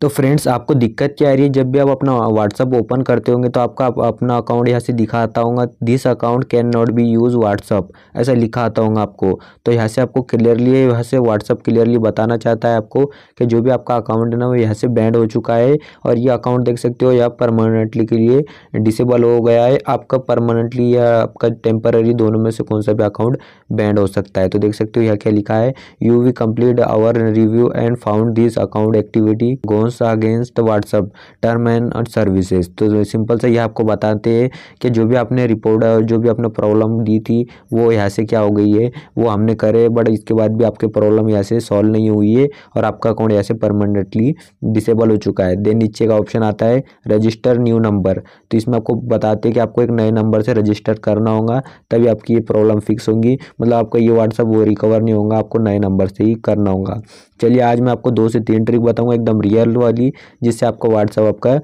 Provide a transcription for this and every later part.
तो फ्रेंड्स आपको दिक्कत क्या आ रही है जब भी आप अपना व्हाट्सअप ओपन करते होंगे तो आपका अपना अकाउंट यहाँ से दिखाता होगा this account can not be use WhatsApp ऐसा लिखा आता होगा आपको तो यहाँ से आपको क्लियरली यहाँ से व्हाट्सअप क्लियरली बताना चाहता है आपको कि जो भी आपका अकाउंट है ना वो यहाँ से बैंड हो चुका है और ये अकाउंट देख सकते हो यह परमानेंटली के लिए डिसेबल हो गया है आपका परमानेंटली या आपका टेम्पररी दोनों में से कौन सा भी अकाउंट बैंड हो सकता है तो देख सकते हो यहाँ क्या लिखा है you we complete our review and found this account activity gone loans against WhatsApp term and services तो सिंपल से यह आपको बताते हैं कि जो भी आपने रिपोर्ट जो भी आपने प्रॉब्लम दी थी वो यहाँ से क्या हो गई है वो हमने करे बट इसके बाद भी आपके प्रॉब्लम यहाँ से सॉल्व नहीं हुई है और आपका अकाउंट यहाँ से परमानेंटली डिसेबल हो चुका है देन नीचे का ऑप्शन आता है रजिस्टर न्यू नंबर तो इसमें आपको बताते हैं कि आपको एक नए नंबर से रजिस्टर करना होगा तभी आपकी ये प्रॉब्लम फिक्स होगी मतलब आपका ये व्हाट्सअप वो रिकवर नहीं होगा आपको नए नंबर से ही करना होगा चलिए आज मैं आपको दो से तीन ट्रिक बताऊंगा एकदम रियल वाली जिससे आपका व्हाट्सअप आपका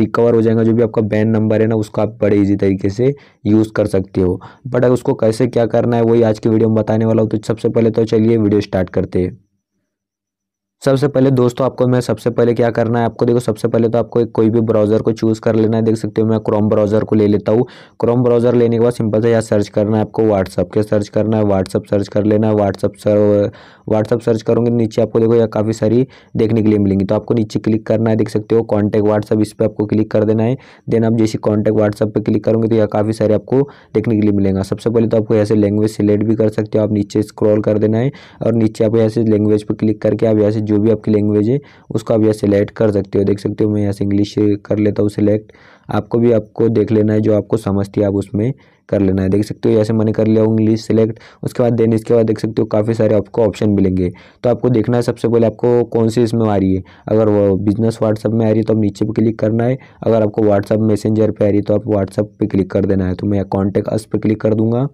रिकवर हो जाएगा जो भी आपका बैन नंबर है ना उसको आप बड़े ईजी तरीके से यूज़ कर सकते हो बट उसको कैसे क्या करना है वही आज की वीडियो में बताने वाला हूँ तो सबसे पहले तो चलिए वीडियो स्टार्ट करते हैं सबसे पहले दोस्तों आपको मैं सबसे पहले क्या करना है आपको देखो सबसे पहले तो आपको कोई भी ब्राउज़र को चूज़ कर लेना है देख सकते हो मैं क्रोम ब्राउज़र को ले लेता हूँ क्रोम ब्राउज़र लेने के बाद सिंपल से यहाँ सर्च करना है आपको व्हाट्सअप के सर्च करना है व्हाट्सअप सर्च कर लेना है व्हाट्सअप सर व्हाट्सअप सर्च करोगे नीचे आपको देखो यहाँ काफ़ी सारी देखने के लिए मिलेंगी तो आपको नीचे क्लिक करना है देख सकते हो कॉन्टैक्ट व्हाट्सअप इस पर आपको क्लिक कर देना है देन आप जैसे कॉन्टैक्ट व्हाट्सअप पर क्लिक करोगे तो यहाँ काफ़ी सारे आपको देखने के लिए मिलेगा सबसे पहले तो आपको ऐसे लैंग्वेज सिलेक्ट भी कर सकते हो आप नीचे स्क्रॉल कर देना है और नीचे आप ऐसे लैंग्वेज पर क्लिक करके आप ऐसे जो भी आपकी लैंग्वेज है उसको आप यहाँ सेलेक्ट कर सकते हो देख सकते हो मैं यहाँ से इंग्लिश कर लेता हूँ सिलेक्ट आपको भी आपको देख लेना है जो आपको समझती है आप उसमें कर लेना है देख सकते हो यहाँ से मैंने कर लिया हूँ इंग्लिश सेलेक्ट उसके बाद देन इसके बाद देख सकते हो काफ़ी सारे आपको ऑप्शन मिलेंगे तो आपको देखना है सबसे पहले आपको कौन सी इसमें आ रही है अगर वो बिजनेस व्हाट्सअप में आ रही है तो आप नीचे पर क्लिक करना है अगर आपको व्हाट्सअप मैसेंजर पर आ रही है तो आप व्हाट्सअप पर क्लिक कर देना है तो मैं कॉन्टेक्ट अस पर क्लिक कर दूँगा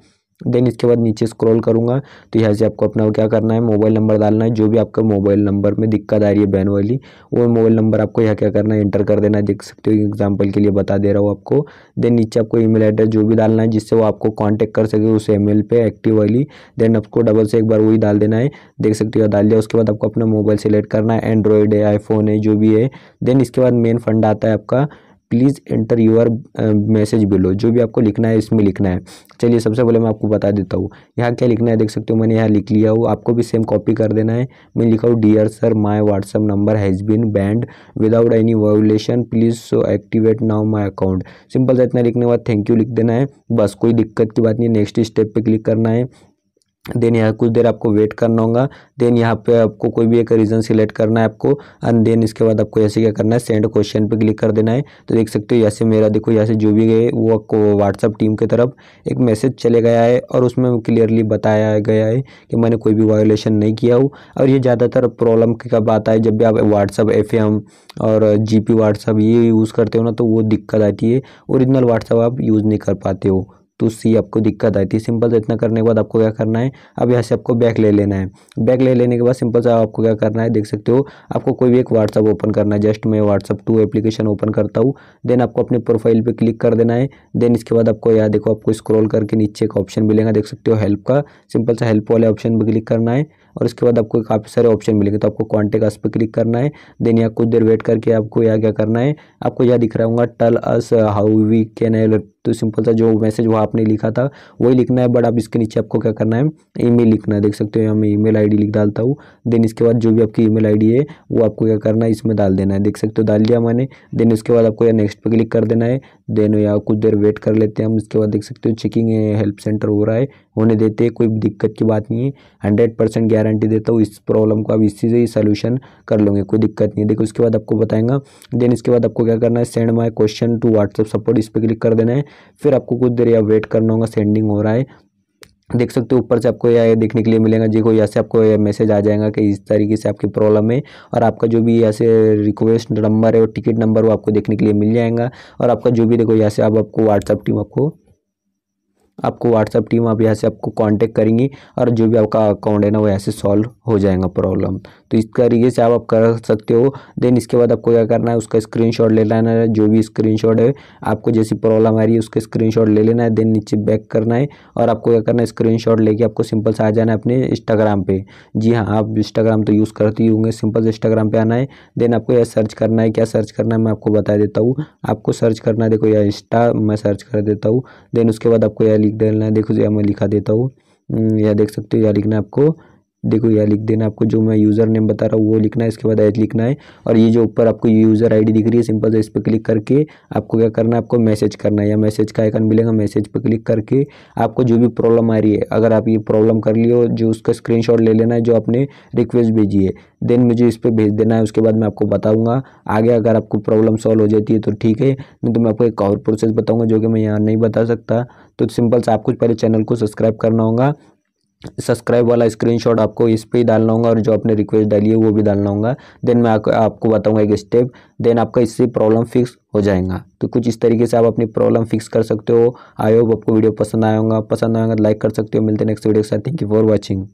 देन इसके बाद नीचे स्क्रॉल करूँगा तो यहाँ से आपको अपना क्या करना है मोबाइल नंबर डालना है जो भी आपका मोबाइल नंबर में दिक्कत आ रही है बैन वाली वो मोबाइल नंबर आपको यहाँ क्या करना है एंटर कर देना है देख सकते हो एग्जाम्पल के लिए बता दे रहा हूँ आपको देन नीचे आपको ईमेल एड्रेस जो भी डालना है जिससे वो आपको कॉन्टैक्ट कर सके उस ई पे एक्टिव वाली देन आपको डबल से एक बार वही डाल देना है देख सकते हो डाल दिया उसके बाद आपको अपना मोबाइल सेलेक्ट करना है एंड्रॉयड है आईफोन है जो भी है देन इसके बाद मेन फंड आता है आपका please enter your message below जो भी आपको लिखना है इसमें लिखना है चलिए सबसे पहले मैं आपको बता देता हूँ यहाँ क्या लिखना है देख सकते हो मैंने यहाँ लिख लिया हूँ आपको भी सेम कॉपी कर देना है मैं लिखा हूँ dear sir my WhatsApp number has been banned without any violation please so activate now my account simple सा इतना लिखने के बाद थैंक यू लिख देना है बस कोई दिक्कत की बात नहीं नेक्स्ट स्टेप पर क्लिक करना है देन यहाँ कुछ देर आपको वेट करना होगा देन यहाँ पे आपको कोई भी एक रीजन सिलेक्ट करना है आपको एंड देन इसके बाद आपको ऐसे क्या करना है सेंड क्वेश्चन पे क्लिक कर देना है तो देख सकते हो यहाँ से मेरा देखो यहाँ से जो भी गए वो आपको व्हाट्सअप टीम की तरफ एक मैसेज चले गया है और उसमें क्लियरली बताया गया है कि मैंने कोई भी वायोलेशन नहीं किया हो और ये ज़्यादातर प्रॉब्लम की कब आता है जब भी आप व्हाट्सअप एफ और जी पी ये यूज़ करते हो ना तो वो दिक्कत आती है ओरिजिनल व्हाट्सअप आप यूज़ नहीं कर पाते हो तो सी आपको दिक्कत आई थी सिंपल से इतना करने के बाद आपको क्या करना है अब यहाँ से आपको बैक ले लेना है बैक ले लेने के बाद सिंपल से आपको क्या करना है देख सकते हो आपको कोई भी एक व्हाट्सअप ओपन करना है जस्ट मैं व्हाट्सअप टू एप्लीकेशन ओपन करता हूँ देन आपको अपने प्रोफाइल पर क्लिक कर देना है देन इसके बाद आपको यहाँ देखो आपको स्क्रॉल करके नीचे एक ऑप्शन मिलेगा देख सकते हो हेल्प का सिंपल सा हेल्प वाले ऑप्शन पर क्लिक करना है और इसके बाद आपको काफ़ी सारे ऑप्शन मिलेंगे तो आपको कॉन्टेक्ट अस पर क्लिक करना है देन यहाँ कुछ देर वेट करके आपको यहाँ क्या करना है आपको यह दिख रहा हूँ tell us how we can एल तो सिंपल सा जो मैसेज वहाँ आपने लिखा था वही लिखना है बट आप इसके नीचे आपको क्या करना है ईमेल लिखना है देख सकते हो यहाँ मैं ईमेल आईडी लिख डालता हूँ देन इसके बाद जो भी आपकी ईमेल आईडी है वो आपको क्या करना है इसमें डाल देना है देख सकते हो डाल दिया मैंने देन उसके बाद आपको नेक्स्ट पर क्लिक कर देना है देन या कुछ देर वेट कर लेते हैं हम उसके बाद देख सकते हो चेकिंग हेल्प सेंटर हो रहा है होने देते हैं कोई दिक्कत की बात नहीं है हंड्रेड परसेंट गारंटी देता हूँ इस प्रॉब्लम को आप इसी से ही सोल्यूशन कर लोगे कोई दिक्कत नहीं है देखो उसके बाद आपको बताएंगा देन इसके बाद आपको क्या करना है send my question to WhatsApp support इस पर क्लिक कर देना है फिर आपको कुछ देर या वेट करना होगा सेंडिंग हो रहा है देख सकते हो ऊपर से आपको यह देखने के लिए मिलेगा को यहाँ से आपको यह मैसेज आ जाएगा कि इस तरीके से आपकी प्रॉब्लम है और आपका जो भी यहाँ से रिक्वेस्ट नंबर है और टिकट नंबर वो आपको देखने के लिए मिल जाएगा और आपका जो भी देखो यहाँ से आप आपको व्हाट्सअप टीम आपको आपको व्हाट्सअप टीम आप यहाँ से आपको कांटेक्ट करेंगी और जो भी आपका अकाउंट है ना वो यहाँ से सॉल्व हो जाएगा प्रॉब्लम तो इस तरीके से आप, आप कर सकते हो देन इसके बाद आपको क्या करना है उसका स्क्रीनशॉट ले लेना है जो भी स्क्रीनशॉट है आपको जैसी प्रॉब्लम आ रही है उसका स्क्रीनशॉट ले लेना है देन नीचे बैक करना है और आपको क्या करना है शॉट लेके आपको सिंपल से आ जाना है अपने इंस्टाग्राम पर जी हाँ आप इंस्टाग्राम तो यूज़ करते ही होंगे सिंपल से इंस्टाग्राम पर आना है देन आपको यह सर्च करना है क्या सर्च करना है मैं आपको बता देता हूँ आपको सर्च करना है देखो यह इंस्टा मैं सर्च कर देता हूँ देन उसके बाद आपको यह लिख देना देखो या मैं लिखा देता हूँ हम्म, या देख सकते हो या लिखना आपको देखो यह लिख देना आपको जो मैं यूज़र नेम बता रहा हूँ वो लिखना है इसके बाद ऐड लिखना है और ये जो ऊपर आपको यूज़र आईडी दिख रही है सिंपल से इस पर क्लिक करके आपको क्या करना है आपको मैसेज करना है या मैसेज का आइकन मिलेगा मैसेज पर क्लिक करके आपको जो भी प्रॉब्लम आ रही है अगर आप ये प्रॉब्लम कर लियो जो उसका स्क्रीन ले लेना है जो आपने रिक्वेस्ट भेजी है देन मुझे इस पर भेज देना है उसके बाद मैं आपको बताऊँगा आगे अगर आपको प्रॉब्लम सॉल्व हो जाती है तो ठीक है नहीं तो मैं आपको एक और प्रोसेस बताऊँगा जो कि मैं यहाँ नहीं बता सकता तो सिंपल से आपको पहले चैनल को सब्सक्राइब करना होगा सब्सक्राइब वाला स्क्रीनशॉट आपको इस पर ही डालना होगा और जो आपने रिक्वेस्ट डाली है वो भी डालना होगा देन मैं आपको आपको बताऊंगा एक स्टेप देन आपका इससे प्रॉब्लम फिक्स हो जाएगा तो कुछ इस तरीके से आप अपनी प्रॉब्लम फिक्स कर सकते हो आई होप आपको वीडियो पसंद आएगा पसंद आएगा लाइक तो कर सकते हो मिलते नेक्स्ट वीडियो के साथ थैंक यू फॉर वॉचिंग